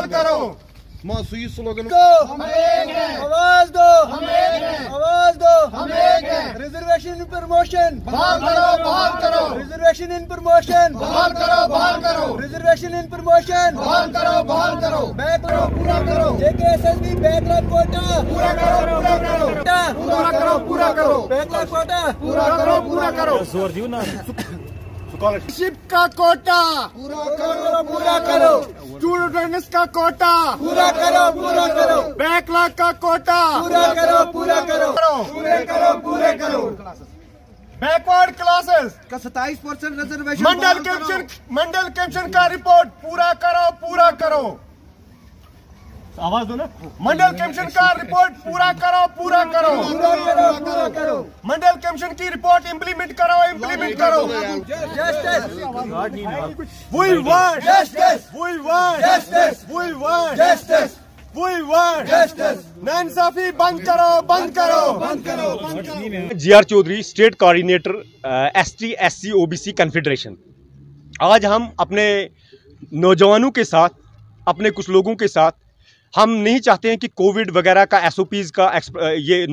आजाद करो मासूई स्लोगन को हम एक हैं आवाज दो हम एक हैं आवाज दो हम एक हैं रिजर्वेशन इन प्रमोशन बहाल करो बहाल करो रिजर्वेशन इन प्रमोशन बहाल करो बहाल करो रिजर्वेशन इन प्रमोशन बहाल करो बहाल करो बैक करो पूरा करो जेके एसएसबी बैकलॉग कोटा पूरा करो पूरा करो पूरा करो पूरा करो बैकलॉग कोटा पूरा करो पूरा करो जोर दियो ना स्कॉलरशिप का कोटा पूरा करो पूरा करो स्टूडेंट्स का कोटा पूरा करो पूरा करो बैकलॉग का कोटा पूरा करो पूरा करो पूरे करो पूरे करो बैकवर्ड क्लासेस का सताइस percent reservation Mandal commission Mandal commission का रिपोर्ट पूरा करो पूरा करो आवाज दो ना मंडल कमीशन का रिपोर्ट पूरा करो पूरा करो मंडल कमीशन की रिपोर्ट इम्प्लीमेंट करो इम्प्लीमेंट करो justice we justice we justice we justice we justice नाइंसाफी बंद करो बंद करो बंद करो G R Chaudhary state coordinator S T S C O B C confederation आज हम अपने नौजवानों के साथ अपने कुछ लोगों के साथ हम नहीं चाहते हैं कि कोविड वगैरह का एस का ये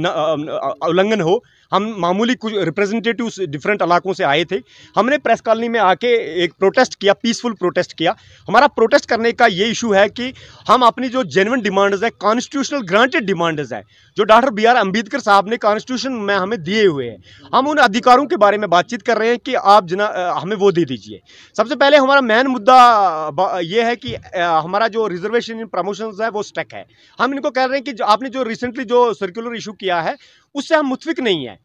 उल्लंघन हो हम मामूली कुछ रिप्रेजेंटेटिव डिफरेंट इलाकों से आए थे हमने प्रेस कॉलोनी में आके एक प्रोटेस्ट किया पीसफुल प्रोटेस्ट किया हमारा प्रोटेस्ट करने का ये इशू है कि हम अपनी जो जेनवन डिमांड्स है कॉन्स्टिट्यूशनल ग्रांटेड डिमांड्स है जो डॉक्टर बी आर अम्बेडकर साहब ने कॉन्स्टिट्यूशन में हमें दिए हुए हैं हम उन अधिकारों के बारे में बातचीत कर रहे हैं कि आप जना हमें वो दे दीजिए सबसे पहले हमारा मेन मुद्दा ये है कि हमारा जो रिजर्वेशन इन प्रमोशन है वो स्टक है हम इनको कह रहे हैं कि जो आपने जो रिसेंटली जो सर्कुलर इशू किया है उससे हम मुतफिक नहीं है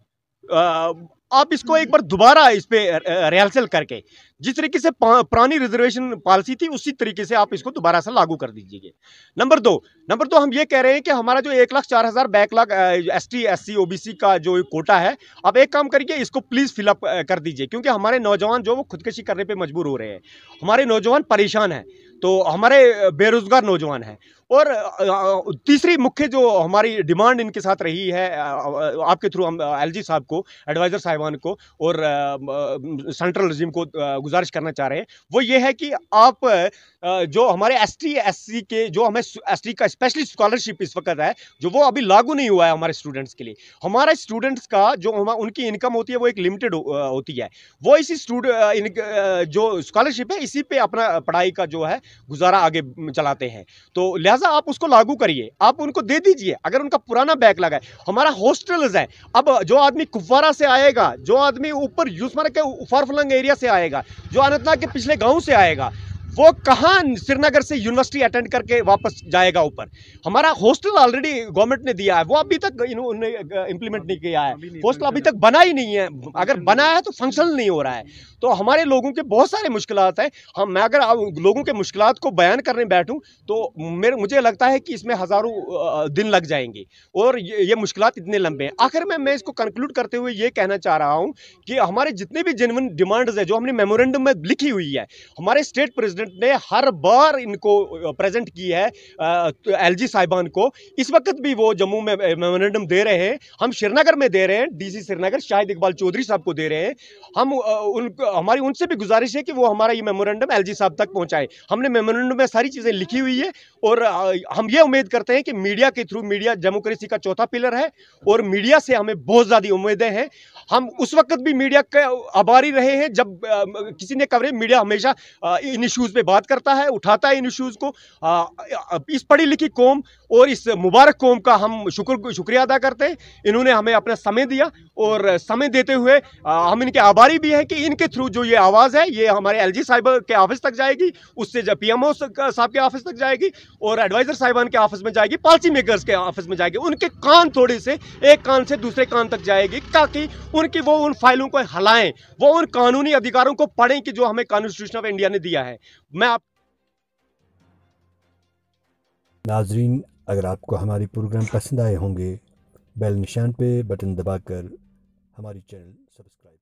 आप इसको एक बार दोबारा इस पर रिहर्सल करके जिस तरीके से पुरानी रिजर्वेशन पॉलिसी थी उसी तरीके से आप इसको दोबारा से लागू कर दीजिए नंबर दो नंबर दो हम ये कह रहे हैं कि हमारा जो एक लाख चार हज़ार backlog S T S C O B C का जो कोटा है आप एक काम करिए इसको प्लीज़ फिलअप कर दीजिए क्योंकि हमारे नौजवान जो वो खुदकशी करने पर मजबूर हो रहे हैं हमारे नौजवान परेशान हैं तो हमारे बेरोज़गार नौजवान हैं और तीसरी मुख्य जो हमारी डिमांड इनके साथ रही है आपके थ्रू हम एलजी साहब को एडवाइज़र साहिबान को और सेंट्रल रजीम को गुजारिश करना चाह रहे हैं वो ये है कि आप जो हमारे एस टी के जो हमें एस का स्पेशली स्कॉलरशिप इस वक्त है जो वो अभी लागू नहीं हुआ है हमारे स्टूडेंट्स के लिए हमारे स्टूडेंट्स का जो हम उनकी इनकम होती है वो एक लिमिटेड होती है वो इसी जो स्कॉलरशिप है इसी पे अपना पढ़ाई का जो है गुजारा आगे चलाते हैं तो लिहाजा लिहाजा आप उसको लागू करिए आप उनको दे दीजिए अगर उनका पुराना लगा है हमारा हॉस्टल्स है अब जो आदमी कुफवारा से आएगा जो आदमी ऊपर यूसमर के उफार फलंग एरिया से आएगा जो अनंतनाग के पिछले गाँव से आएगा वो कहाँ श्रीनगर से यूनिवर्सिटी अटेंड करके वापस जाएगा ऊपर हमारा हॉस्टल ऑलरेडी गवर्नमेंट ने दिया है वो अभी तक इन्होंने इम्प्लीमेंट uh, नहीं किया है हॉस्टल अभी तक बना ही नहीं है अगर बना है तो फंक्शनल नहीं हो रहा है तो हमारे लोगों के बहुत सारे मुश्किल हैं हम मैं अगर लोगों के मुश्किल को बयान करने बैठूँ तो मेरे मुझे लगता है कि इसमें हज़ारों uh, uh, दिन लग जाएंगे और ये मुश्किल इतने लंबे हैं आखिर में मैं इसको कंक्लूड करते हुए ये कहना चाह रहा हूँ कि हमारे जितने भी जेनवन डिमांड्स हैं जो हमने मेमोरेंडम में लिखी हुई है हमारे स्टेट प्रेजिडेंट प्रेसिडेंट ने हर बार इनको प्रेजेंट की है तो एल जी साहिबान को इस वक्त भी वो जम्मू में मेमोरेंडम दे रहे हैं हम श्रीनगर में दे रहे हैं डीसी श्रीनगर शाहिद इकबाल चौधरी साहब को दे रहे हैं हम उन हमारी उनसे भी गुजारिश है कि वो हमारा ये मेमोरेंडम एल साहब तक पहुँचाएँ हमने मेमोरेंडम में सारी चीज़ें लिखी हुई है और हम ये उम्मीद करते हैं कि मीडिया के थ्रू मीडिया डेमोक्रेसी का चौथा पिलर है और मीडिया से हमें बहुत ज़्यादा उम्मीदें हैं हम उस वक्त भी मीडिया के आभारी रहे हैं जब किसी ने कवरेज मीडिया हमेशा इन इशूज़ इश्यूज़ पे बात करता है उठाता है इन इश्यूज़ को आ, इस पढ़ी लिखी कौम और इस मुबारक कौम का हम शुक्र शुक्रिया अदा करते हैं इन्होंने हमें अपना समय दिया और समय देते हुए आ, हम इनके आभारी भी हैं कि इनके थ्रू जो ये आवाज़ है ये हमारे एल जी साहिब के ऑफिस तक जाएगी उससे जब पी एम ओ साहब के ऑफिस तक जाएगी और एडवाइज़र साहिबान के ऑफिस में जाएगी पॉलिसी मेकर्स के ऑफिस में जाएगी उनके कान थोड़े से एक कान से दूसरे कान तक जाएगी ताकि उनकी वो उन फाइलों को हलाएं वो उन कानूनी अधिकारों को पढ़ें कि जो हमें कॉन्स्टिट्यूशन ऑफ इंडिया ने दिया है मैं आप नाजरीन अगर आपको हमारे प्रोग्राम पसंद आए होंगे बेल निशान पे बटन दबाकर हमारी चैनल सब्सक्राइब